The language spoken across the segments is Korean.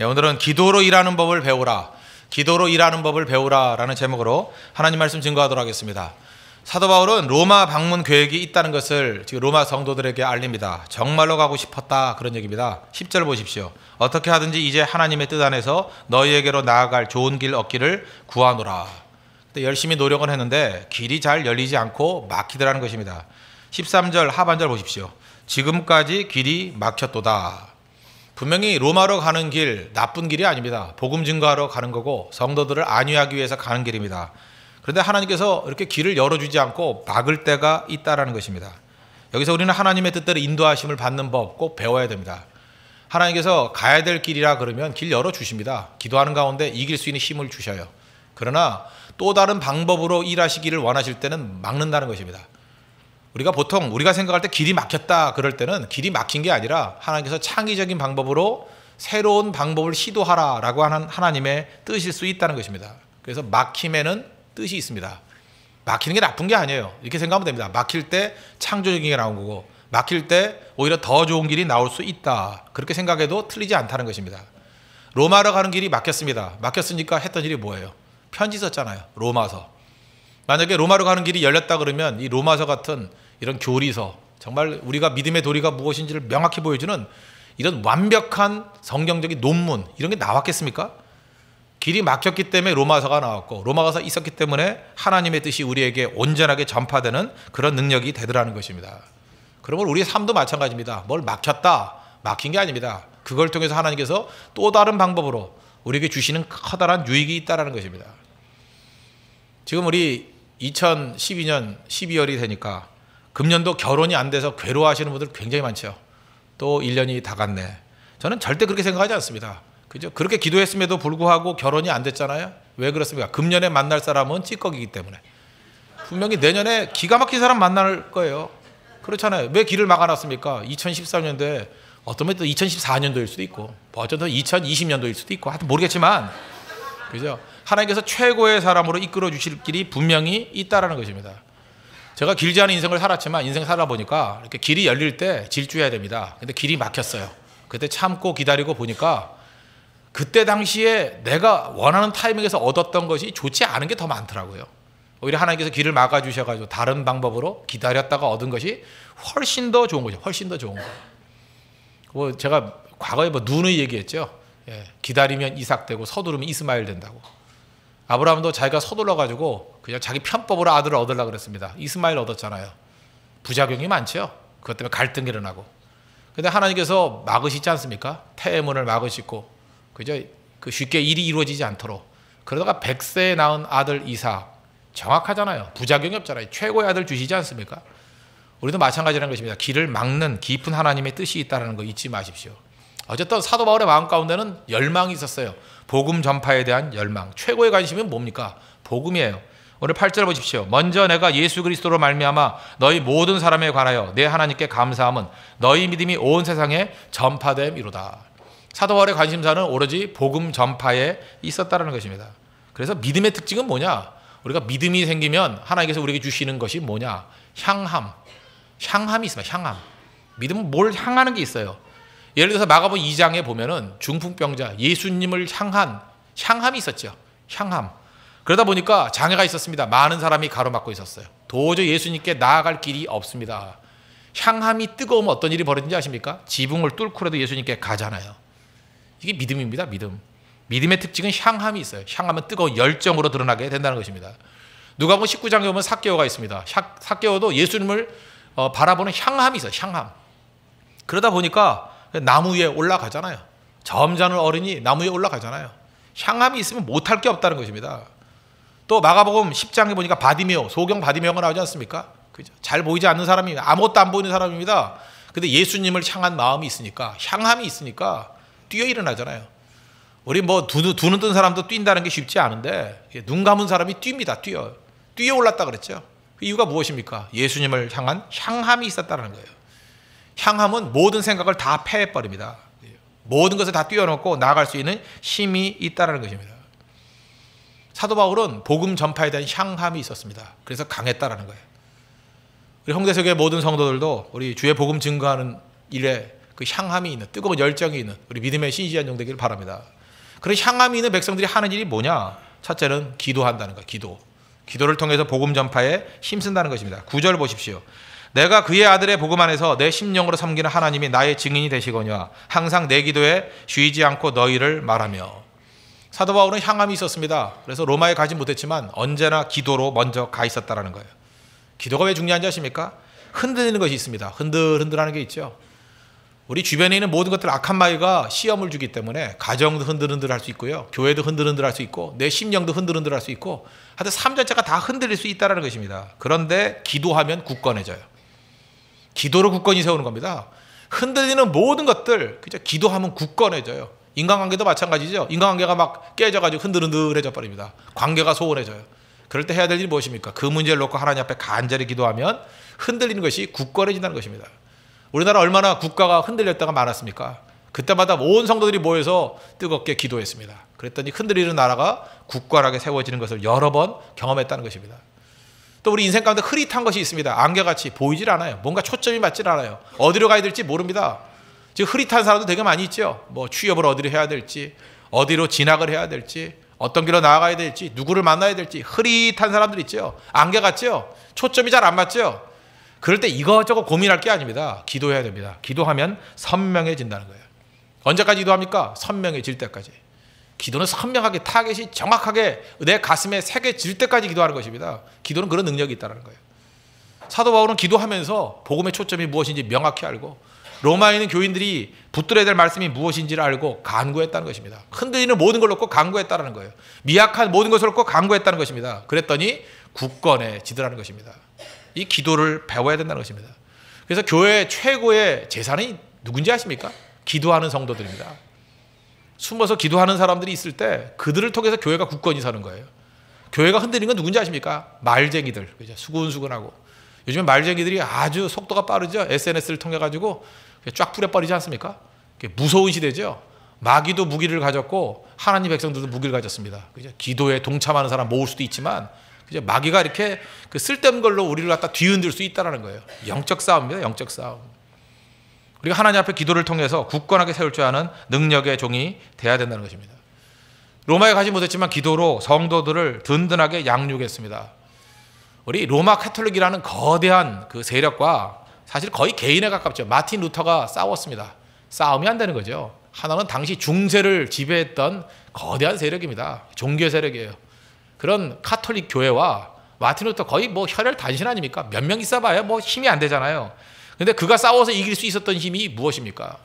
네, 오늘은 기도로 일하는 법을 배우라. 기도로 일하는 법을 배우라라는 제목으로 하나님 말씀 증거하도록 하겠습니다. 사도 바울은 로마 방문 계획이 있다는 것을 지금 로마 성도들에게 알립니다. 정말로 가고 싶었다 그런 얘기입니다. 10절 보십시오. 어떻게 하든지 이제 하나님의 뜻 안에서 너희에게로 나아갈 좋은 길 얻기를 구하노라. 근 열심히 노력은 했는데 길이 잘 열리지 않고 막히더라는 것입니다. 13절 하반절 보십시오. 지금까지 길이 막혔도다. 분명히 로마로 가는 길 나쁜 길이 아닙니다. 복음 증거하러 가는 거고 성도들을 안위하기 위해서 가는 길입니다. 그런데 하나님께서 이렇게 길을 열어주지 않고 막을 때가 있다라는 것입니다. 여기서 우리는 하나님의 뜻대로 인도하심을 받는 법 꼭 배워야 됩니다. 하나님께서 가야 될 길이라 그러면 길 열어주십니다. 기도하는 가운데 이길 수 있는 힘을 주셔요. 그러나 또 다른 방법으로 일하시기를 원하실 때는 막는다는 것입니다. 우리가 보통 우리가 생각할 때 길이 막혔다 그럴 때는 길이 막힌 게 아니라 하나님께서 창의적인 방법으로 새로운 방법을 시도하라라고 하는 하나님의 뜻일 수 있다는 것입니다. 그래서 막힘에는 뜻이 있습니다. 막히는 게 나쁜 게 아니에요. 이렇게 생각하면 됩니다. 막힐 때 창조적인 게 나온 거고 막힐 때 오히려 더 좋은 길이 나올 수 있다. 그렇게 생각해도 틀리지 않다는 것입니다. 로마로 가는 길이 막혔습니다. 막혔으니까 했던 일이 뭐예요? 편지 썼잖아요. 로마서. 만약에 로마로 가는 길이 열렸다 그러면 이 로마서 같은 이런 교리서 정말 우리가 믿음의 도리가 무엇인지를 명확히 보여주는 이런 완벽한 성경적인 논문 이런 게 나왔겠습니까? 길이 막혔기 때문에 로마서가 나왔고 로마서가 있었기 때문에 하나님의 뜻이 우리에게 온전하게 전파되는 그런 능력이 되더라는 것입니다. 그러면 우리 삶도 마찬가지입니다. 뭘 막혔다 막힌 게 아닙니다. 그걸 통해서 하나님께서 또 다른 방법으로 우리에게 주시는 커다란 유익이 있다라는 것입니다. 지금 우리 2012년 12월이 되니까 금년도 결혼이 안 돼서 괴로워하시는 분들 굉장히 많죠. 또 1년이 다 갔네. 저는 절대 그렇게 생각하지 않습니다. 그죠? 그렇게 기도했음에도 불구하고 결혼이 안 됐잖아요. 왜 그렇습니까? 금년에 만날 사람은 찌꺼기이기 때문에. 분명히 내년에 기가 막힌 사람 만날 거예요. 그렇잖아요. 왜 길을 막아놨습니까? 2013년도에 어떤 면또 2014년도일 수도 있고, 뭐 어쩌면 2020년도일 수도 있고, 하여튼 모르겠지만, 그죠? 하나님께서 최고의 사람으로 이끌어 주실 길이 분명히 있다라는 것입니다. 제가 길지 않은 인생을 살았지만 인생 살아보니까 이렇게 길이 열릴 때 질주해야 됩니다. 근데 길이 막혔어요. 그때 참고 기다리고 보니까 그때 당시에 내가 원하는 타이밍에서 얻었던 것이 좋지 않은 게 더 많더라고요. 오히려 하나님께서 길을 막아주셔가지고 다른 방법으로 기다렸다가 얻은 것이 훨씬 더 좋은 거죠. 훨씬 더 좋은 거. 뭐 제가 과거에 뭐 눈의 얘기했죠. 예, 기다리면 이삭 되고 서두르면 이스마엘 된다고. 아브라함도 자기가 서둘러 가지고 그냥 자기 편법으로 아들을 얻으려 그랬습니다. 이스마엘 얻었잖아요. 부작용이 많죠. 그것 때문에 갈등이 일어나고. 근데 하나님께서 막으시지 않습니까? 태 문을 막으시고 그죠? 그 쉽게 일이 이루어지지 않도록. 그러다가 백세에 낳은 아들 이삭 정확하잖아요. 부작용이 없잖아요. 최고의 아들 주시지 않습니까? 우리도 마찬가지라는 것입니다. 길을 막는 깊은 하나님의 뜻이 있다는 거 잊지 마십시오. 어쨌든 사도 바울의 마음 가운데는 열망이 있었어요. 복음 전파에 대한 열망. 최고의 관심은 뭡니까? 복음이에요. 오늘 8절 보십시오. 먼저 내가 예수 그리스도로 말미암아 너희 모든 사람에 관하여 내 하나님께 감사함은 너희 믿음이 온 세상에 전파됨이로다. 사도 바울의 관심사는 오로지 복음 전파에 있었다라는 것입니다. 그래서 믿음의 특징은 뭐냐? 우리가 믿음이 생기면 하나님께서 우리에게 주시는 것이 뭐냐? 향함. 향함이 있습니다. 향함. 믿음은 뭘 향하는 게 있어요. 예를 들어서 마가복음 2장에 보면은 중풍병자 예수님을 향한 향함이 있었죠. 향함. 그러다 보니까 장애가 있었습니다. 많은 사람이 가로막고 있었어요. 도저히 예수님께 나아갈 길이 없습니다. 향함이 뜨거우면 어떤 일이 벌어진지 아십니까? 지붕을 뚫고라도 예수님께 가잖아요. 이게 믿음입니다. 믿음. 믿음의 특징은 향함이 있어요. 향함은 뜨거운 열정으로 드러나게 된다는 것입니다. 누가 보면 19장에 보면 사개오가 있습니다. 사개오도 예수님을 어, 바라보는 향함이 있어요. 향함. 그러다 보니까 나무 위에 올라가잖아요. 점잖은 어른이 나무 위에 올라가잖아요. 향함이 있으면 못할 게 없다는 것입니다. 또 마가복음 10장에 보니까 바디메오, 소경 바디메오가 나오지 않습니까? 그죠? 잘 보이지 않는 사람이 아무것도 안 보이는 사람입니다. 근데 예수님을 향한 마음이 있으니까, 향함이 있으니까 뛰어 일어나잖아요. 우리 뭐 두눈 두눈 뜬 사람도 뛴다는 게 쉽지 않은데 예, 눈 감은 사람이 뜁니다. 뛰어. 뛰어 올랐다 그랬죠. 그 이유가 무엇입니까? 예수님을 향한 향함이 있었다는 거예요. 향함은 모든 생각을 다 패해버립니다. 모든 것을 다 뛰어넘고 나아갈 수 있는 힘이 있다는 것입니다. 사도 바울은 복음 전파에 대한 향함이 있었습니다. 그래서 강했다라는 거예요. 우리 홍대석의 모든 성도들도 우리 주의 복음 증거하는 일에 그 향함이 있는 뜨거운 열정이 있는 우리 믿음의 신실한 종 되기를 바랍니다. 그런 향함이 있는 백성들이 하는 일이 뭐냐? 첫째는 기도한다는 거 기도. 기도를 통해서 복음 전파에 힘쓴다는 것입니다. 구절 보십시오. 내가 그의 아들의 복음 안에서 내 심령으로 섬기는 하나님이 나의 증인이 되시거니와 항상 내 기도에 쉬지 않고 너희를 말하며 사도 바울은 향함이 있었습니다. 그래서 로마에 가지 못했지만 언제나 기도로 먼저 가 있었다라는 거예요. 기도가 왜 중요한지 아십니까? 흔들리는 것이 있습니다. 흔들흔들하는 게 있죠. 우리 주변에 있는 모든 것들 악한 마귀가 시험을 주기 때문에 가정도 흔들흔들할 수 있고요, 교회도 흔들흔들할 수 있고, 내 심령도 흔들흔들할 수 있고, 하여튼 삶 자체가 다 흔들릴 수있다는 것입니다. 그런데 기도하면 굳건해져요. 기도로 굳건히 세우는 겁니다. 흔들리는 모든 것들 그죠 기도하면 굳건해져요. 인간관계도 마찬가지죠. 인간관계가 막 깨져가지고 흔들흔들해져 버립니다. 관계가 소원해져요. 그럴 때 해야 될 일이 무엇입니까? 그 문제를 놓고 하나님 앞에 간절히 기도하면 흔들리는 것이 굳건해진다는 것입니다. 우리나라 얼마나 국가가 흔들렸다가 많았습니까? 그때마다 온 성도들이 모여서 뜨겁게 기도했습니다. 그랬더니 흔들리는 나라가 굳건하게 세워지는 것을 여러 번 경험했다는 것입니다. 또 우리 인생 가운데 흐릿한 것이 있습니다. 안개같이 보이질 않아요. 뭔가 초점이 맞질 않아요. 어디로 가야 될지 모릅니다. 지금 흐릿한 사람도 되게 많이 있죠. 뭐 취업을 어디로 해야 될지, 어디로 진학을 해야 될지, 어떤 길로 나아가야 될지, 누구를 만나야 될지 흐릿한 사람들 있죠. 안개 같죠. 초점이 잘 안 맞죠. 그럴 때 이것저것 고민할 게 아닙니다. 기도해야 됩니다. 기도하면 선명해진다는 거예요. 언제까지 기도합니까? 선명해질 때까지. 기도는 선명하게 타겟이 정확하게 내 가슴에 새겨질 때까지 기도하는 것입니다. 기도는 그런 능력이 있다는 거예요. 사도 바울은 기도하면서 복음의 초점이 무엇인지 명확히 알고 로마에 있는 교인들이 붙들어야 될 말씀이 무엇인지를 알고 간구했다는 것입니다. 흔들리는 모든 걸 놓고 간구했다는 거예요. 미약한 모든 것을 놓고 간구했다는 것입니다. 그랬더니 굳건해 지더라는 것입니다. 이 기도를 배워야 된다는 것입니다. 그래서 교회 최고의 재산이 누군지 아십니까? 기도하는 성도들입니다. 숨어서 기도하는 사람들이 있을 때 그들을 통해서 교회가 굳건히 사는 거예요. 교회가 흔들는건 누군지 아십니까? 말쟁이들. 그죠? 수근수근하고. 요즘에 말쟁이들이 아주 속도가 빠르죠? SNS를 통해가지고 쫙 뿌려버리지 않습니까? 무서운 시대죠? 마귀도 무기를 가졌고, 하나님 백성들도 무기를 가졌습니다. 그죠? 기도에 동참하는 사람 모을 수도 있지만, 그죠? 마귀가 이렇게 그 쓸데없는 걸로 우리를 갖다 뒤흔들 수 있다는 거예요. 영적 싸움입니다. 영적 싸움. 우리가 하나님 앞에 기도를 통해서 굳건하게 세울 줄 아는 능력의 종이 돼야 된다는 것입니다. 로마에 가지 못했지만 기도로 성도들을 든든하게 양육했습니다. 우리 로마 카톨릭이라는 거대한 그 세력과 사실 거의 개인에 가깝죠. 마틴 루터가 싸웠습니다. 싸움이 안 되는 거죠. 하나는 당시 중세를 지배했던 거대한 세력입니다. 종교 세력이에요. 그런 카톨릭 교회와 마틴 루터 거의 뭐 혈혈 단신 아닙니까? 몇 명이 싸봐야 뭐 힘이 안 되잖아요. 근데 그가 싸워서 이길 수 있었던 힘이 무엇입니까?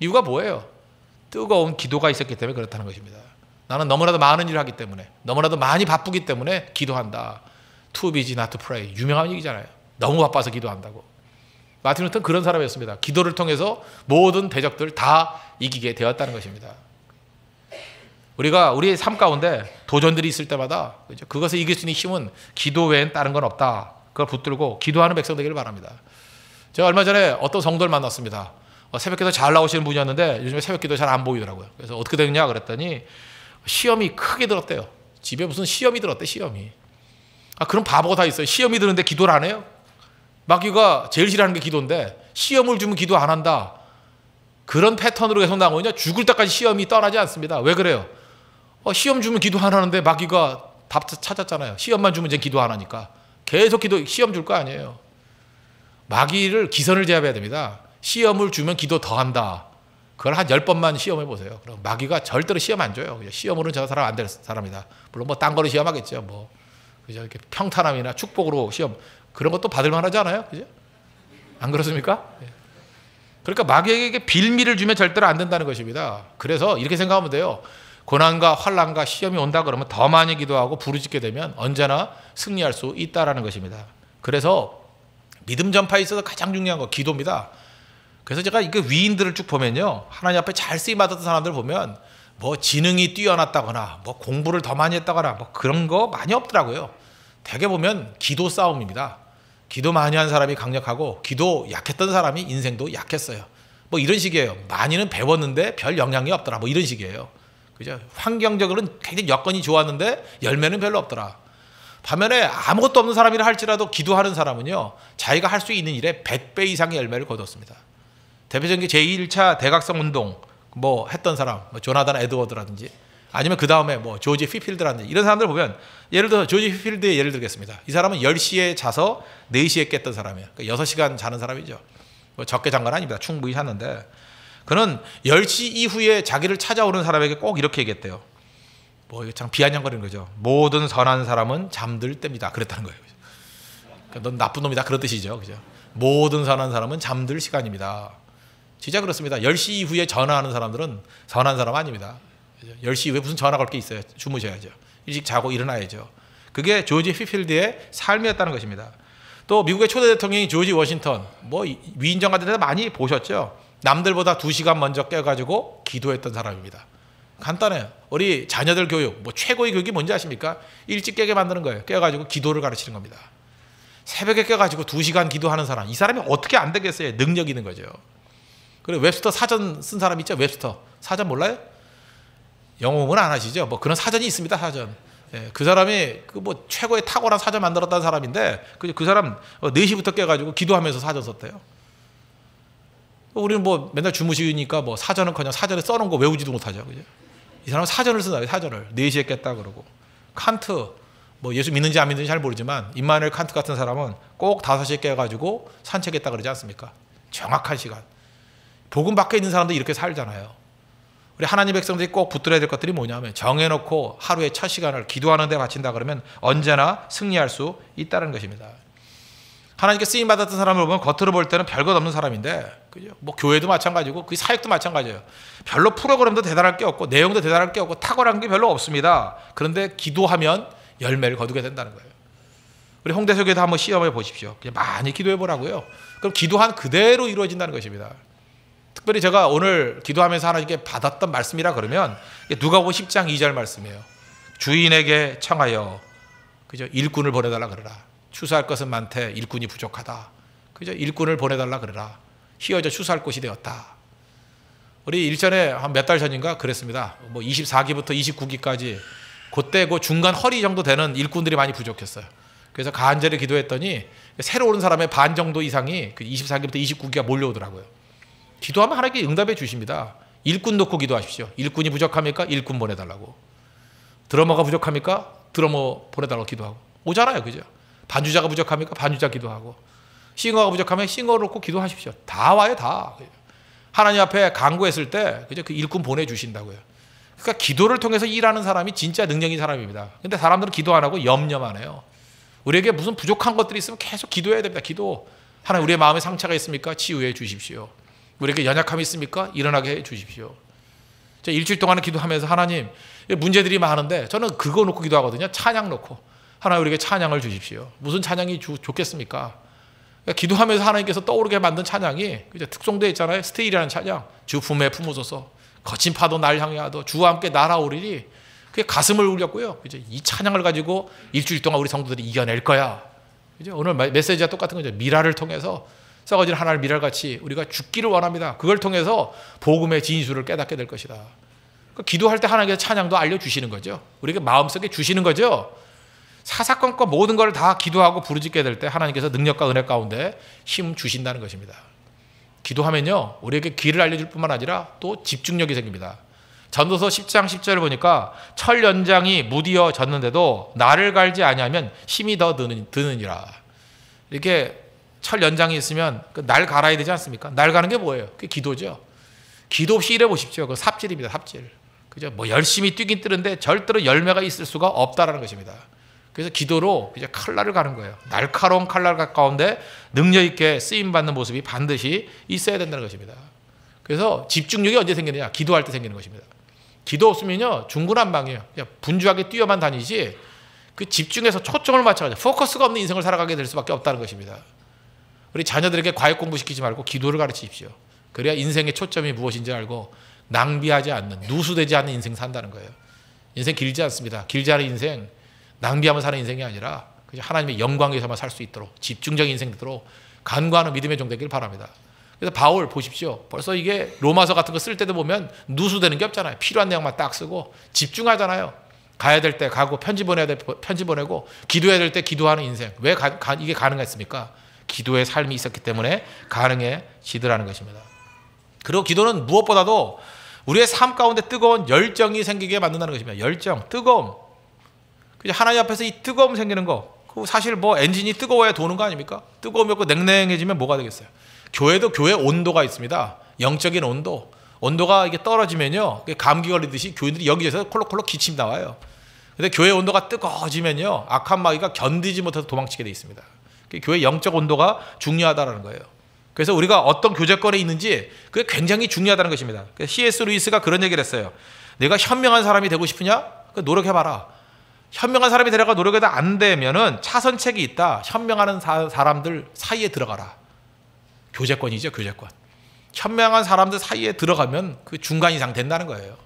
이유가 뭐예요? 뜨거운 기도가 있었기 때문에 그렇다는 것입니다. 나는 너무나도 많은 일을 하기 때문에, 너무나도 많이 바쁘기 때문에 기도한다. To busy not to pray. 유명한 얘기잖아요. 너무 바빠서 기도한다고. 마틴 루는 그런 사람이었습니다. 기도를 통해서 모든 대적들 다 이기게 되었다는 것입니다. 우리가 우리의 삶 가운데 도전들이 있을 때마다 그것을 이길 수 있는 힘은 기도 외엔 다른 건 없다. 그걸 붙들고 기도하는 백성 되기를 바랍니다. 제가 얼마 전에 어떤 성도를 만났습니다. 어, 새벽 기도 잘 나오시는 분이었는데 요즘에 새벽 기도 잘 안 보이더라고요. 그래서 어떻게 됐냐 그랬더니 시험이 크게 들었대요. 집에 무슨 시험이 들었대, 시험이. 아, 그런 바보가 다 있어요. 시험이 드는데 기도를 안 해요? 마귀가 제일 싫어하는 게 기도인데 시험을 주면 기도 안 한다. 그런 패턴으로 계속 나오냐? 죽을 때까지 시험이 떠나지 않습니다. 왜 그래요? 어, 시험 주면 기도 안 하는데 마귀가 답 찾았잖아요. 시험만 주면 이제 기도 안 하니까. 계속 기도, 시험 줄 거 아니에요. 마귀를 기선을 제압해야 됩니다. 시험을 주면 기도 더 한다. 그걸 한 열번만 시험해 보세요. 그럼 마귀가 절대로 시험 안 줘요. 시험으로는 저 사람 안 될 사람이다. 물론 뭐 딴 거로 시험하겠죠. 뭐. 그죠? 이렇게 평탄함이나 축복으로 시험 그런 것도 받을 만하지 않아요? 그죠? 안 그렇습니까? 예. 그러니까 마귀에게 빌미를 주면 절대로 안 된다는 것입니다. 그래서 이렇게 생각하면 돼요. 고난과 환란과 시험이 온다 그러면 더 많이 기도하고 부르짖게 되면 언제나 승리할 수 있다라는 것입니다. 그래서 믿음 전파에 있어서 가장 중요한 건 기도입니다. 그래서 제가 이거 위인들을 쭉 보면요. 하나님 앞에 잘 쓰임 받았던 사람들 보면 뭐 지능이 뛰어났다거나 뭐 공부를 더 많이 했다거나 뭐 그런 거 많이 없더라고요. 대개 보면 기도 싸움입니다. 기도 많이 한 사람이 강력하고 기도 약했던 사람이 인생도 약했어요. 뭐 이런 식이에요. 많이는 배웠는데 별 영향이 없더라. 뭐 이런 식이에요. 그죠? 환경적으로는 굉장히 여건이 좋았는데 열매는 별로 없더라. 반면에 아무것도 없는 사람이라 할지라도 기도하는 사람은요, 자기가 할 수 있는 일에 100배 이상의 열매를 거뒀습니다. 대표적인 게 제1차 대각성 운동, 뭐 했던 사람, 뭐 조나단 에드워드라든지, 아니면 그 다음에 뭐 조지 휘필드라든지, 이런 사람들 보면, 예를 들어서 조지 휘필드의 예를 들겠습니다. 이 사람은 10시에 자서 4시에 깼던 사람이에요. 그러니까 6시간 자는 사람이죠. 뭐 적게 잔 건 아닙니다. 충분히 잤는데. 그는 10시 이후에 자기를 찾아오는 사람에게 꼭 이렇게 얘기했대요. 뭐이거참 비아냥거리는 거죠. 모든 선한 사람은 잠들 때입니다. 그랬다는 거예요. 그러니까 넌 나쁜 놈이다 그런 뜻이죠. 그죠? 모든 선한 사람은 잠들 시간입니다. 진짜 그렇습니다. 10시 이후에 전화하는 사람들은 선한 사람 아닙니다. 10시 이후에 무슨 전화 걸 게 있어요. 주무셔야죠. 일찍 자고 일어나야죠. 그게 조지 휘필드의 삶이었다는 것입니다. 또 미국의 초대 대통령이 조지 워싱턴, 뭐 위인전 같은 데서 많이 보셨죠? 남들보다 2시간 먼저 깨가지고 기도했던 사람입니다. 간단해요. 우리 자녀들 교육, 뭐 최고의 교육이 뭔지 아십니까? 일찍 깨게 만드는 거예요. 깨가지고 기도를 가르치는 겁니다. 새벽에 깨가지고 두시간 기도하는 사람, 이 사람이 어떻게 안 되겠어요? 능력 있는 거죠. 그리고 웹스터 사전 쓴 사람 있죠? 웹스터. 사전 몰라요? 영어 공안 하시죠? 뭐 그런 사전이 있습니다, 사전. 예, 그 사람이 그 뭐 최고의 탁월한 사전 만들었다는 사람인데 그, 그 사람 4시부터 어, 깨가지고 기도하면서 사전 썼대요. 우리는 뭐 맨날 주무시니까 뭐 사전은 그냥 사전에 써놓은 거 외우지도 못하죠. 그죠? 이 사람은 사전을 쓴다. 사전을. 4시에 깼다 그러고. 칸트 뭐 예수 믿는지 안 믿는지 잘 모르지만 임마누엘 칸트 같은 사람은 꼭 5시에 깨 가지고 산책했다 그러지 않습니까? 정확한 시간. 복음 밖에 있는 사람도 이렇게 살잖아요. 우리 하나님 백성들이 꼭 붙들어야 될 것들이 뭐냐면 정해놓고 하루의 첫 시간을 기도하는 데 바친다 그러면 언제나 승리할 수 있다는 것입니다. 하나님께 쓰임 받았던 사람을 보면 겉으로 볼 때는 별것 없는 사람인데, 그죠? 뭐 교회도 마찬가지고 그 사역도 마찬가지예요. 별로 프로그램도 대단할 게 없고 내용도 대단할 게 없고 탁월한 게 별로 없습니다. 그런데 기도하면 열매를 거두게 된다는 거예요. 우리 홍대석에도 한번 시험해 보십시오. 그냥 많이 기도해 보라고요. 그럼 기도한 그대로 이루어진다는 것입니다. 특별히 제가 오늘 기도하면서 하나님께 받았던 말씀이라 그러면 누가복음 10장 2절 말씀이에요. 주인에게 청하여 그죠 일꾼을 보내달라 그러라. 추수할 것은 많대 일꾼이 부족하다. 그죠? 일꾼을 보내달라 그러라. 희어져 추수할 곳이 되었다. 우리 일전에 한 몇 달 전인가 그랬습니다. 뭐 24기부터 29기까지 그때 그 중간 허리 정도 되는 일꾼들이 많이 부족했어요. 그래서 간절히 기도했더니 새로 오는 사람의 반 정도 이상이 그 24기부터 29기가 몰려오더라고요. 기도하면 하나님께 응답해 주십니다. 일꾼 놓고 기도하십시오. 일꾼이 부족합니까? 일꾼 보내달라고. 드러머가 부족합니까? 드러머 보내달라고 기도하고. 오잖아요. 그죠? 반주자가 부족합니까? 반주자 기도하고. 싱어가 부족하면 싱어를 놓고 기도하십시오. 다 와요, 다. 하나님 앞에 강구했을 때, 그죠? 그 일꾼 보내주신다고요. 그러니까 기도를 통해서 일하는 사람이 진짜 능력인 사람입니다. 근데 사람들은 기도 안 하고 염려만 해요. 우리에게 무슨 부족한 것들이 있으면 계속 기도해야 됩니다. 기도. 하나님, 우리의 마음에 상처가 있습니까? 치유해 주십시오. 우리에게 연약함이 있습니까? 일어나게 해 주십시오. 일주일 동안 기도하면서 하나님 문제들이 많은데 저는 그거 놓고 기도하거든요. 찬양 놓고 하나님 우리에게 찬양을 주십시오. 무슨 찬양이 주, 좋겠습니까? 그러니까 기도하면서 하나님께서 떠오르게 만든 찬양이 이제 특성되 있잖아요. 스테이라는 찬양. 주 품에 품어줘서 거친 파도 날 향하여 주와 함께 날아오리니 그게 가슴을 울렸고요. 이제 이 찬양을 가지고 일주일 동안 우리 성도들이 이겨낼 거야. 이제 오늘 메시지와 똑같은 거죠. 미라를 통해서 썩어진 하나님 미랄 같이 우리가 죽기를 원합니다. 그걸 통해서 복음의 진수를 깨닫게 될 것이다. 그러니까 기도할 때 하나님께서 찬양도 알려주시는 거죠. 우리에게 마음속에 주시는 거죠. 사사건건 모든 걸 다 기도하고 부르짖게 될 때 하나님께서 능력과 은혜 가운데 힘 주신다는 것입니다. 기도하면요. 우리에게 길을 알려줄 뿐만 아니라 또 집중력이 생깁니다. 전도서 10장 10절을 보니까 철 연장이 무디어졌는데도 나를 갈지 아니하면 힘이 더 드는, 드느니라. 이렇게 철 연장이 있으면 그 날 갈아야 되지 않습니까? 날 가는 게 뭐예요? 그게 기도죠. 기도 없이 일해 보십시오. 그 삽질입니다. 삽질. 그죠? 뭐 열심히 뛰긴 뜨는데 절대로 열매가 있을 수가 없다라는 것입니다. 그래서 기도로 이제 칼날을 가는 거예요. 날카로운 칼날 가까운데 능력 있게 쓰임 받는 모습이 반드시 있어야 된다는 것입니다. 그래서 집중력이 언제 생기느냐? 기도할 때 생기는 것입니다. 기도 없으면요 중구난방이에요. 그냥 분주하게 뛰어만 다니지 그 집중해서 초점을 맞춰가지고 포커스가 없는 인생을 살아가게 될 수밖에 없다는 것입니다. 우리 자녀들에게 과외 공부시키지 말고 기도를 가르치십시오. 그래야 인생의 초점이 무엇인지 알고 낭비하지 않는 누수되지 않는 인생 산다는 거예요. 인생 길지 않습니다. 길지 않은 인생 낭비하면 사는 인생이 아니라 그냥 하나님의 영광에서만 살 수 있도록 집중적인 인생 되도록 간과하는 믿음의 종 되길 바랍니다. 그래서 바울 보십시오. 벌써 이게 로마서 같은 거 쓸 때도 보면 누수되는 게 없잖아요. 필요한 내용만 딱 쓰고 집중하잖아요. 가야 될 때 가고 편지 보내야 될 편지 보내고 기도해야 될 때 기도하는 인생. 왜 가, 가, 이게 가능했습니까? 기도의 삶이 있었기 때문에 가능해지더라는 것입니다. 그리고 기도는 무엇보다도 우리의 삶 가운데 뜨거운 열정이 생기게 만든다는 것입니다. 열정, 뜨거움. 그죠? 하나님 앞에서 이 뜨거움 생기는 거, 그 사실 뭐 엔진이 뜨거워야 도는 거 아닙니까? 뜨거움이 없고 냉랭해지면 뭐가 되겠어요? 교회도 교회 온도가 있습니다. 영적인 온도. 온도가 이게 떨어지면요. 감기 걸리듯이 교인들이 여기에서 콜록콜록 기침 나와요. 근데 교회 온도가 뜨거워지면요. 악한 마귀가 견디지 못해서 도망치게 돼 있습니다. 그 교회 영적 온도가 중요하다는 거예요. 그래서 우리가 어떤 교제권에 있는지 그게 굉장히 중요하다는 것입니다. 그 CS 루이스가 그런 얘기를 했어요. 내가 현명한 사람이 되고 싶으냐? 그 노력해봐라. 현명한 사람이 되려고 노력해도 안 되면은 차선책이 있다. 현명하는 사, 사람들 사이에 들어가라. 교제권이죠, 교제권. 현명한 사람들 사이에 들어가면 그 중간 이상 된다는 거예요.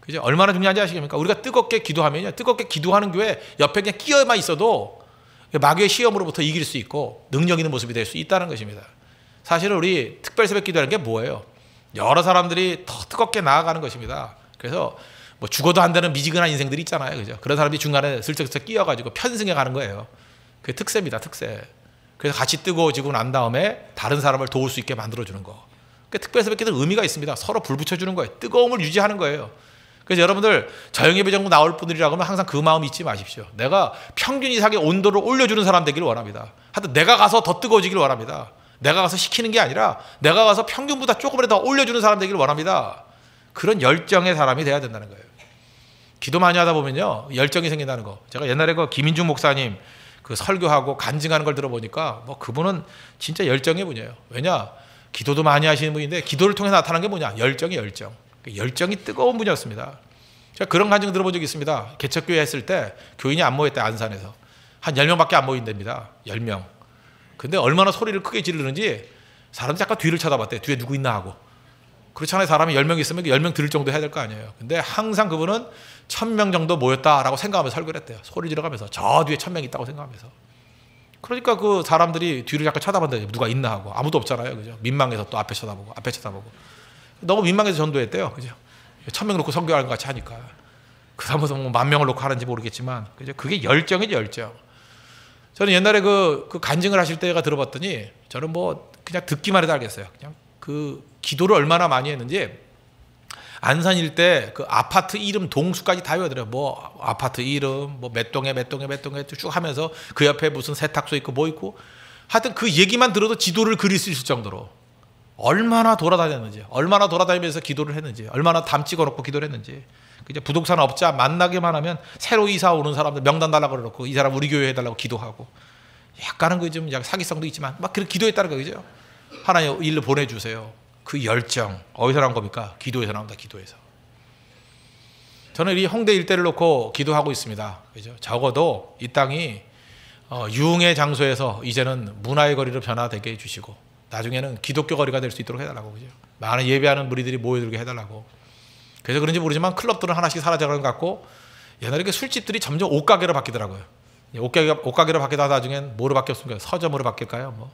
그죠? 얼마나 중요한지 아시겠습니까? 우리가 뜨겁게 기도하면요. 뜨겁게 기도하는 교회 옆에 그냥 끼어만 있어도 마귀의 시험으로부터 이길 수 있고 능력 있는 모습이 될 수 있다는 것입니다. 사실은 우리 특별 새벽 기도라는 게 뭐예요? 여러 사람들이 더 뜨겁게 나아가는 것입니다. 그래서 뭐 죽어도 안되는 미지근한 인생들이 있잖아요. 그죠? 그런 사람들이 중간에 슬쩍슬쩍 끼어가지고 편승해 가는 거예요. 그게 특세입니다. 특세. 그래서 같이 뜨거워지고 난 다음에 다른 사람을 도울 수 있게 만들어주는 거. 그 특별 새벽기는 의미가 있습니다. 서로 불 붙여주는 거예요. 뜨거움을 유지하는 거예요. 그래서 여러분들 저영예배 정부 나올 분들이라고 하면 항상 그 마음 잊지 마십시오. 내가 평균 이상의 온도를 올려주는 사람 되기를 원합니다. 하여튼 내가 가서 더뜨거워지기 원합니다. 내가 가서 시키는 게 아니라 내가 가서 평균보다 조금이라도 올려주는 사람 되기를 원합니다. 그런 열정의 사람이 돼야 된다는 거예요. 기도 많이 하다 보면요 열정이 생긴다는 거. 제가 옛날에 그 김인중 목사님 그 설교하고 간증하는 걸 들어보니까 뭐 그분은 진짜 열정의 분이에요. 왜냐 기도도 많이 하시는 분인데 기도를 통해 나타난 게 뭐냐 열정이 열정. 그 열정이 뜨거운 분이었습니다. 제가 그런 간증 들어본 적이 있습니다. 개척교회 했을 때 교인이 안 모였대 안산에서 한 10명밖에 안 모인답니다. 10명. 근데 얼마나 소리를 크게 지르는지 사람들이 잠깐 뒤를 쳐다봤대. 뒤에 누구 있나 하고. 그렇잖아요. 사람이 10명 있으면 10명 들을 정도 해야 될 거 아니에요. 근데 항상 그분은 천명 정도 모였다라고 생각하면서 설교를 했대요. 소리 지르면서 가저 뒤에 천명 있다고 생각하면서. 그러니까 그 사람들이 뒤를 잠깐 쳐다본다. 누가 있나 하고 아무도 없잖아요. 그죠? 민망해서 또 앞에 쳐다보고 앞에 쳐다보고. 너무 민망해서 전도했대요. 그죠? 천명 놓고 성교하는것 같이 하니까. 그 사람은 뭐만 명을 놓고 하는지 모르겠지만 그죠? 그게 열정이죠, 열정. 저는 옛날에 그, 그 간증을 하실 때가 들어봤더니 저는 뭐 그냥 듣기만 해도 알겠어요. 그냥 그 기도를 얼마나 많이 했는지 안산일 때 그 아파트 이름 동수까지 다 외워드려. 뭐 아파트 이름, 뭐 몇 동에 몇 동에 몇 동에 쭉 하면서 그 옆에 무슨 세탁소 있고 뭐 있고 하여튼 그 얘기만 들어도 지도를 그릴 수 있을 정도로 얼마나 돌아다녔는지, 얼마나 돌아다니면서 기도를 했는지, 얼마나 담 찍어놓고 기도를 했는지. 그 이제 부동산 업자 만나기만 하면 새로 이사 오는 사람들 명단 달라고 그러고 이 사람 우리 교회 해달라고 기도하고 약간은 그좀 사기성도 있지만 막 그렇게 기도했다는 거죠. 하나님 일로 보내주세요. 그 열정 어디서 나온 겁니까? 기도에서 나온다. 기도에서. 저는 이 홍대 일대를 놓고 기도하고 있습니다. 그죠? 적어도 이 땅이 어, 유흥의 장소에서 이제는 문화의 거리로 변화되게 해주시고 나중에는 기독교 거리가 될 수 있도록 해달라고 그죠? 많은 예배하는 무리들이 모여들게 해달라고. 그래서 그런지 모르지만 클럽들은 하나씩 사라져가는 것 같고 옛날에 그 술집들이 점점 옷가게로 바뀌더라고요. 예, 옷가게, 옷가게로 바뀌다 나중엔 뭐로 바뀌었습니까? 서점으로 바뀔까요? 뭐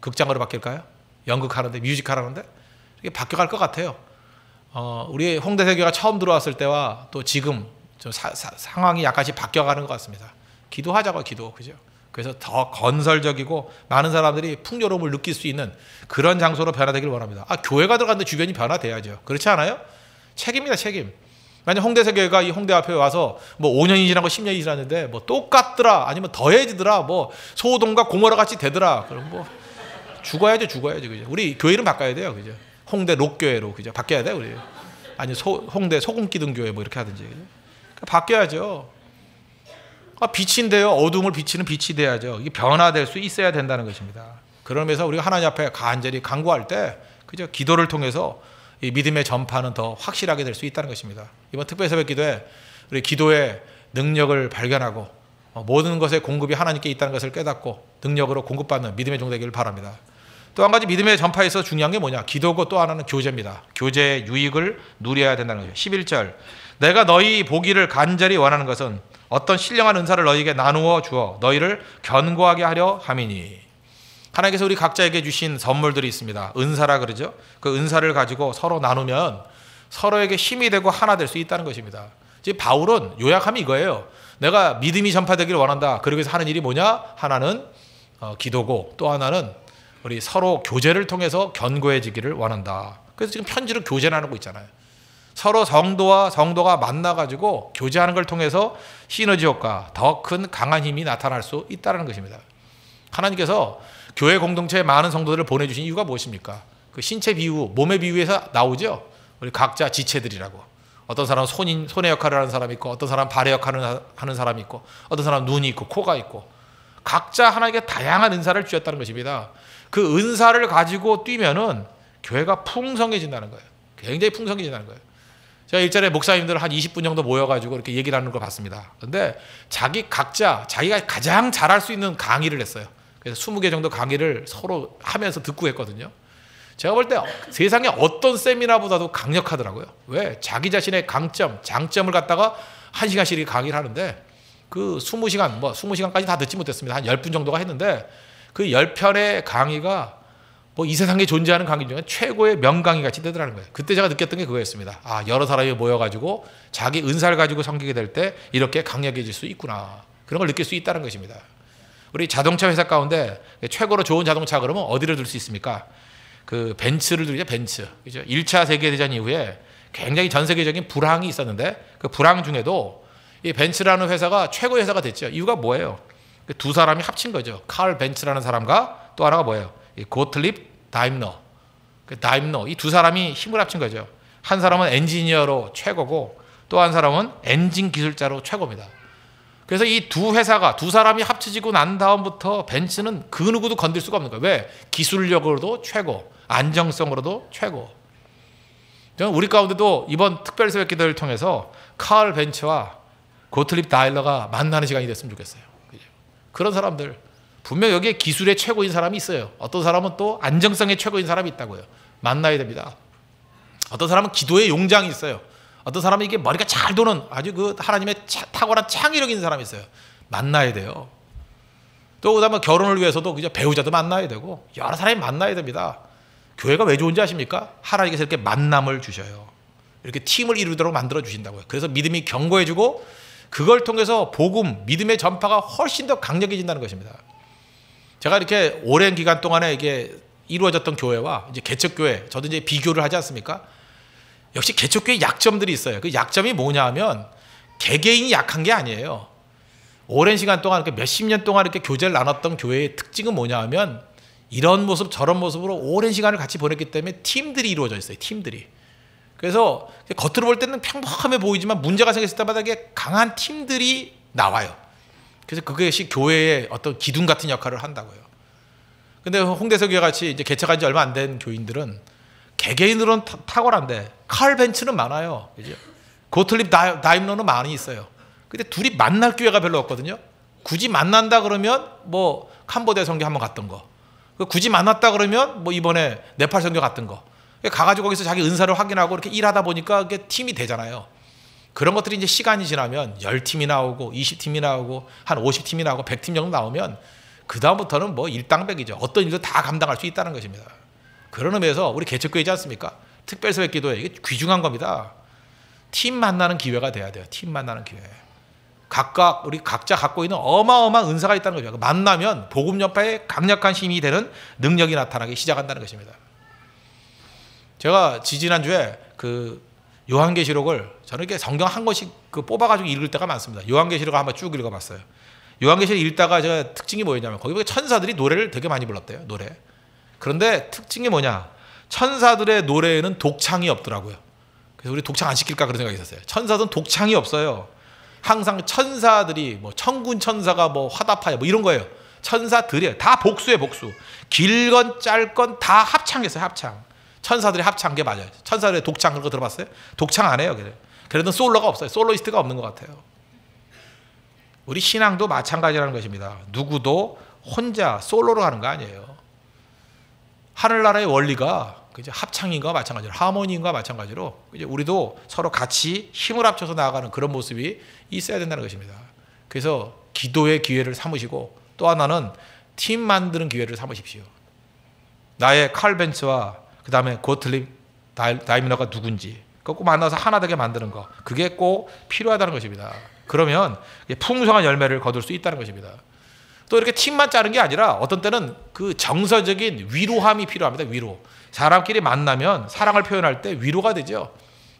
극장으로 바뀔까요? 연극하는데 뮤지컬하는데 이게 바뀌어갈 것 같아요. 어, 우리 홍대세교가 처음 들어왔을 때와 또 지금 좀 사, 사, 상황이 약간씩 바뀌어가는 것 같습니다. 기도하자고 기도 그죠? 그래서 더 건설적이고 많은 사람들이 풍요로움을 느낄 수 있는 그런 장소로 변화되길 원합니다. 아 교회가 들어갔는데 주변이 변화돼야죠. 그렇지 않아요? 책임이다 책임. 만약 홍대세 교가이 홍대 앞에 와서 뭐 5년이 지나고 10년이 지났는데 뭐 똑같더라 아니면 더해지더라 뭐 소돔과 고모라 같이 되더라 그럼 뭐 죽어야죠, 죽어야죠, 그죠? 우리 교회 이름 바꿔야 돼요, 그죠? 홍대 록교회로 그죠? 바뀌어야 돼, 우리. 아니 소, 홍대 소금기둥교회 뭐 이렇게 하든지. 그러니까 바뀌어야죠. 아, 빛인데요. 어둠을 비치는 빛이 돼야죠. 이게 변화될 수 있어야 된다는 것입니다. 그러면서 우리가 하나님 앞에 간절히 간구할 때, 그죠? 기도를 통해서 이 믿음의 전파는 더 확실하게 될 수 있다는 것입니다. 이번 특별 새벽 기도에 우리 기도의 능력을 발견하고 어, 모든 것의 공급이 하나님께 있다는 것을 깨닫고 능력으로 공급받는 믿음의 종되기를 바랍니다. 또한 가지 믿음의 전파에서 중요한 게 뭐냐? 기도고 또 하나는 교제입니다. 교제의 유익을 누려야 된다는 거죠. 11절. 내가 너희 보기를 간절히 원하는 것은 어떤 신령한 은사를 너희에게 나누어 주어 너희를 견고하게 하려 함이니. 하나님께서 우리 각자에게 주신 선물들이 있습니다. 은사라 그러죠. 그 은사를 가지고 서로 나누면 서로에게 힘이 되고 하나 될 수 있다는 것입니다. 즉 바울은 요약하면 이거예요. 내가 믿음이 전파되기를 원한다. 그러기 위해서 하는 일이 뭐냐? 하나는 어, 기도고 또 하나는 우리 서로 교제를 통해서 견고해지기를 원한다. 그래서 지금 편지로 교제하는 거 있잖아요. 서로 성도와 성도가 만나가지고 교제하는 걸 통해서 시너지 효과, 더 큰 강한 힘이 나타날 수 있다는 것입니다. 하나님께서 교회 공동체에 많은 성도들을 보내주신 이유가 무엇입니까? 그 신체 비유, 몸의 비유에서 나오죠? 우리 각자 지체들이라고. 어떤 사람은 손인, 손의 역할을 하는 사람이 있고, 어떤 사람은 발의 역할을 하는 사람이 있고, 어떤 사람은 눈이 있고, 코가 있고, 각자 하나에게 다양한 은사를 주었다는 것입니다. 그 은사를 가지고 뛰면은 교회가 풍성해진다는 거예요. 굉장히 풍성해진다는 거예요. 제가 일전에 목사님들 한 20분 정도 모여가지고 이렇게 얘기를 하는 걸 봤습니다. 근데 자기 각자 자기가 가장 잘할 수 있는 강의를 했어요. 그래서 20개 정도 강의를 서로 하면서 듣고 했거든요. 제가 볼 때 세상에 어떤 세미나보다도 강력하더라고요. 왜? 자기 자신의 강점, 장점을 갖다가 한 시간씩 강의를 하는데 그 20시간, 뭐 20시간까지 다 듣지 못했습니다. 한 10분 정도가 했는데 그 열편의 강의가 뭐 이 세상에 존재하는 강의 중에 최고의 명강의 같이 되더라는 거예요. 그때 제가 느꼈던 게 그거였습니다. 아, 여러 사람이 모여가지고 자기 은사를 가지고 섬기게 될때 이렇게 강력해질 수 있구나. 그런 걸 느낄 수 있다는 것입니다. 우리 자동차 회사 가운데 최고로 좋은 자동차 그러면 어디를 들수 있습니까? 그 벤츠를 들죠, 벤츠. 그죠? 1차 세계대전 이후에 굉장히 전 세계적인 불황이 있었는데 그 불황 중에도 이 벤츠라는 회사가 최고 회사가 됐죠. 이유가 뭐예요? 그 두 사람이 합친 거죠. 칼 벤츠라는 사람과 또 하나가 뭐예요? 고틀립 다임너. 그 다임너 이 두 사람이 힘을 합친 거죠. 한 사람은 엔지니어로 최고고 또 한 사람은 엔진 기술자로 최고입니다. 그래서 이 두 회사가 두 사람이 합쳐지고 난 다음부터 벤츠는 그 누구도 건들 수가 없는 거예요. 왜? 기술력으로도 최고, 안정성으로도 최고. 저는 우리 가운데도 이번 특별 새벽 기도를 통해서 칼 벤츠와 고틀립 다일러가 만나는 시간이 됐으면 좋겠어요. 그런 사람들 분명 여기에 기술의 최고인 사람이 있어요. 어떤 사람은 또 안정성의 최고인 사람이 있다고요. 만나야 됩니다. 어떤 사람은 기도의 용장이 있어요. 어떤 사람은 이게 머리가 잘 도는 아주 그 하나님의 차, 탁월한 창의력인 사람이 있어요. 만나야 돼요. 또 그다음에 결혼을 위해서도 그냥 배우자도 만나야 되고 여러 사람이 만나야 됩니다. 교회가 왜 좋은지 아십니까? 하나님께서 이렇게 만남을 주셔요. 이렇게 팀을 이루도록 만들어 주신다고요. 그래서 믿음이 견고해지고 그걸 통해서 복음, 믿음의 전파가 훨씬 더 강력해진다는 것입니다. 제가 이렇게 오랜 기간 동안에 이게 이루어졌던 교회와 이제 개척교회, 저도 이제 비교를 하지 않습니까? 역시 개척교회 약점들이 있어요. 그 약점이 뭐냐 하면 개개인이 약한 게 아니에요. 오랜 시간 동안 이렇게 몇십 년 동안 이렇게 교제를 나눴던 교회의 특징은 뭐냐 하면 이런 모습 저런 모습으로 오랜 시간을 같이 보냈기 때문에 팀들이 이루어져 있어요. 팀들이. 그래서 겉으로 볼 때는 평범해 보이지만 문제가 생겼을 때마다 이 강한 팀들이 나와요. 그래서 그것이 교회의 어떤 기둥 같은 역할을 한다고요. 근데 홍대석이와 같이 이제 개척한 지 얼마 안 된 교인들은 개개인으로는 탁, 월한데 칼벤츠는 많아요. 그죠? 고틀립 다임너는 많이 있어요. 근데 둘이 만날 기회가 별로 없거든요. 굳이 만난다 그러면 뭐 캄보디아 선교 한번 갔던 거. 굳이 만났다 그러면 뭐 이번에 네팔 선교 갔던 거. 예, 가가지고 거기서 자기 은사를 확인하고 이렇게 일하다 보니까 그게 팀이 되잖아요. 그런 것들이 이제 시간이 지나면 10팀이 나오고 20팀이 나오고 한 50팀이 나오고 100팀 정도 나오면 그다음부터는 뭐 일당백이죠. 어떤 일도 다 감당할 수 있다는 것입니다. 그런 의미에서 우리 개척교회지 않습니까? 특별새벽 기도에 이게 귀중한 겁니다. 팀 만나는 기회가 돼야 돼요. 팀 만나는 기회. 각각 우리 각자 갖고 있는 어마어마한 은사가 있다는 거죠. 만나면 복음 여파에 강력한 힘이 되는 능력이 나타나기 시작한다는 것입니다. 제가 지지난주에 그 요한계시록을 저는 이렇게 성경 한 권씩 그 뽑아가지고 읽을 때가 많습니다. 요한계시록을 한번 쭉 읽어봤어요. 요한계시록 읽다가 제가 특징이 뭐였냐면 거기 천사들이 노래를 되게 많이 불렀대요. 노래. 그런데 특징이 뭐냐? 천사들의 노래에는 독창이 없더라고요. 그래서 우리 독창 안 시킬까 그런 생각이 있었어요. 천사들은 독창이 없어요. 항상 천사들이 뭐 천군 천사가 뭐 화답하여 뭐 이런 거예요. 천사들이다 복수에 복수. 길건 짧건 다 합창했어요. 합창. 천사들이 합창한 게 맞아요. 천사들의 독창 그런 거 들어봤어요? 독창 안 해요. 그래. 도 솔로가 없어요. 솔로이스트가 없는 것 같아요. 우리 신앙도 마찬가지라는 것입니다. 누구도 혼자 솔로로 가는거 아니에요. 하늘나라의 원리가 그 이제 합창인과 마찬가지로 하모니인과 마찬가지로 이제 우리도 서로 같이 힘을 합쳐서 나아가는 그런 모습이 있어야 된다는 것입니다. 그래서 기도의 기회를 삼으시고 또 하나는 팀 만드는 기회를 삼으십시오. 나의 칼벤츠와 그 다음에 고틀립 다이미너가 누군지 꼭 만나서 하나 되게 만드는 거 그게 꼭 필요하다는 것입니다. 그러면 풍성한 열매를 거둘 수 있다는 것입니다. 또 이렇게 팀만 짜는 게 아니라 어떤 때는 그 정서적인 위로함이 필요합니다. 위로. 사람끼리 만나면 사랑을 표현할 때 위로가 되죠.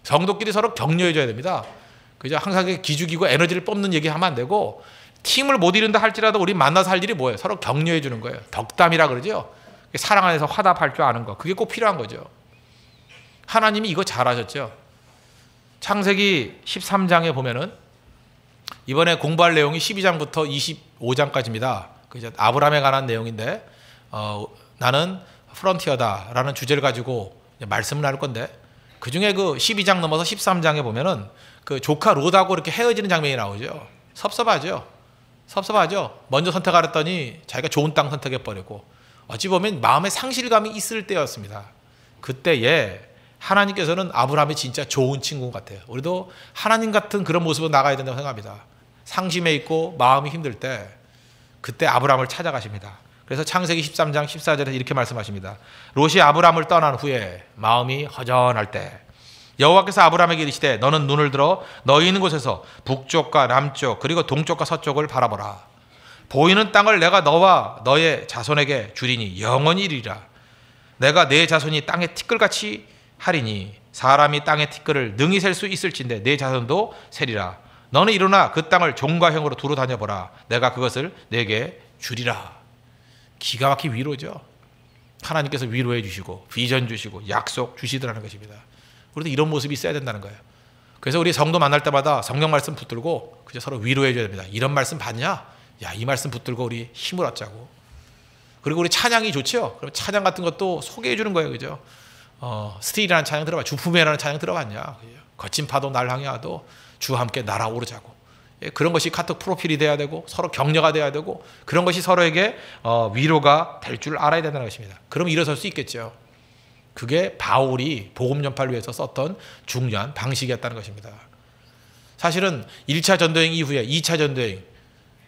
성도끼리 서로 격려해줘야 됩니다. 그죠? 항상 기죽이고 에너지를 뽑는 얘기 하면 안 되고 팀을 못 이룬다 할지라도 우리 만나서 할 일이 뭐예요? 서로 격려해주는 거예요. 덕담이라 그러죠. 사랑 안에서 화답할 줄 아는 거. 그게 꼭 필요한 거죠. 하나님이 이거 잘하셨죠. 창세기 13장에 보면은 이번에 공부할 내용이 12장부터 25장까지입니다. 그 아브라함에 관한 내용인데 어, 나는 프론티어다라는 주제를 가지고 말씀을 할 건데 그 중에 그 12장 넘어서 13장에 보면은 그 조카 로다고 이렇게 헤어지는 장면이 나오죠. 섭섭하죠. 섭섭하죠. 먼저 선택하랬더니 자기가 좋은 땅 선택해 버리고 어찌 보면 마음의 상실감이 있을 때였습니다. 그때에 하나님께서는 아브라함이 진짜 좋은 친구 같아요. 우리도 하나님 같은 그런 모습으로 나가야 된다고 생각합니다. 상심해 있고 마음이 힘들 때 그때 아브라함을 찾아가십니다. 그래서 창세기 13장 1 4절에 이렇게 말씀하십니다. 롯이 아브라함을 떠난 후에 마음이 허전할 때 여호와께서 아브라함에게 이르시되 너는 눈을 들어 너희 있는 곳에서 북쪽과 남쪽 그리고 동쪽과 서쪽을 바라보라. 보이는 땅을 내가 너와 너의 자손에게 주리니 영원이리라. 히 내가 내 자손이 땅의 티끌같이 하리니 사람이 땅의 티끌을 능히 셀 수 있을진데 내 자손도 셀이라 너는 일어나 그 땅을 종과형으로 두루 다녀보라. 내가 그것을 내게 주리라. 기가 막히 위로죠. 하나님께서 위로해 주시고 비전 주시고 약속 주시더라는 것입니다. 우리도 이런 모습이 있어야 된다는 거예요. 그래서 우리 성도 만날 때마다 성경 말씀 붙들고 그저 서로 위로해 줘야 됩니다. 이런 말씀 봤냐? 야, 이 말씀 붙들고 우리 힘을 얻자고. 그리고 우리 찬양이 좋죠? 그럼 찬양 같은 것도 소개해 주는 거예요. 그죠? 어, 스틸이라는 찬양 들어봐. 주품에라는 찬양 들어봤냐? 거친 파도 날 항해하도 주 함께 날아오르자고. 예, 그런 것이 카톡 프로필이 돼야 되고 서로 격려가 돼야 되고 그런 것이 서로에게 어, 위로가 될 줄 알아야 된다는 것입니다. 그럼 일어설 수 있겠죠. 그게 바울이 복음 전파를 위해서 썼던 중요한 방식이었다는 것입니다. 사실은 1차 전도행 이후에 2차 전도행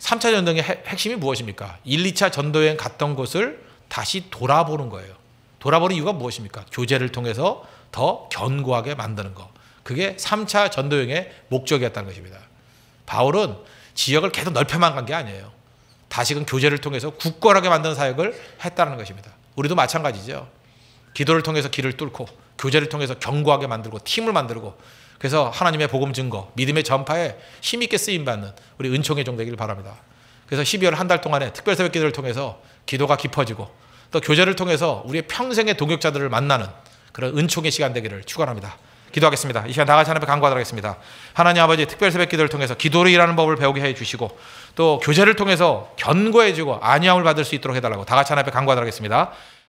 3차 전도의 핵심이 무엇입니까? 1, 2차 전도행 갔던 곳을 다시 돌아보는 거예요. 돌아보는 이유가 무엇입니까? 교제를 통해서 더 견고하게 만드는 거. 그게 3차 전도행의 목적이었다는 것입니다. 바울은 지역을 계속 넓혀만 간 게 아니에요. 다시금 교제를 통해서 굳건하게 만드는 사역을 했다는 것입니다. 우리도 마찬가지죠. 기도를 통해서 길을 뚫고 교제를 통해서 견고하게 만들고 팀을 만들고 그래서 하나님의 복음 증거, 믿음의 전파에 힘있게 쓰임받는 우리 은총의 종 되기를 바랍니다. 그래서 12월 한 달 동안에 특별 새벽 기도를 통해서 기도가 깊어지고 또 교제를 통해서 우리의 평생의 동역자들을 만나는 그런 은총의 시간 되기를 축원합니다. 기도하겠습니다. 이 시간 다 같이 하나님 간구하도록 하겠습니다. 하나님 아버지 특별 새벽 기도를 통해서 기도를 일하는 법을 배우게 해 주시고 또 교제를 통해서 견고해지고 안위함을 받을 수 있도록 해달라고 다 같이 하나님 간구하도록 하겠습니다.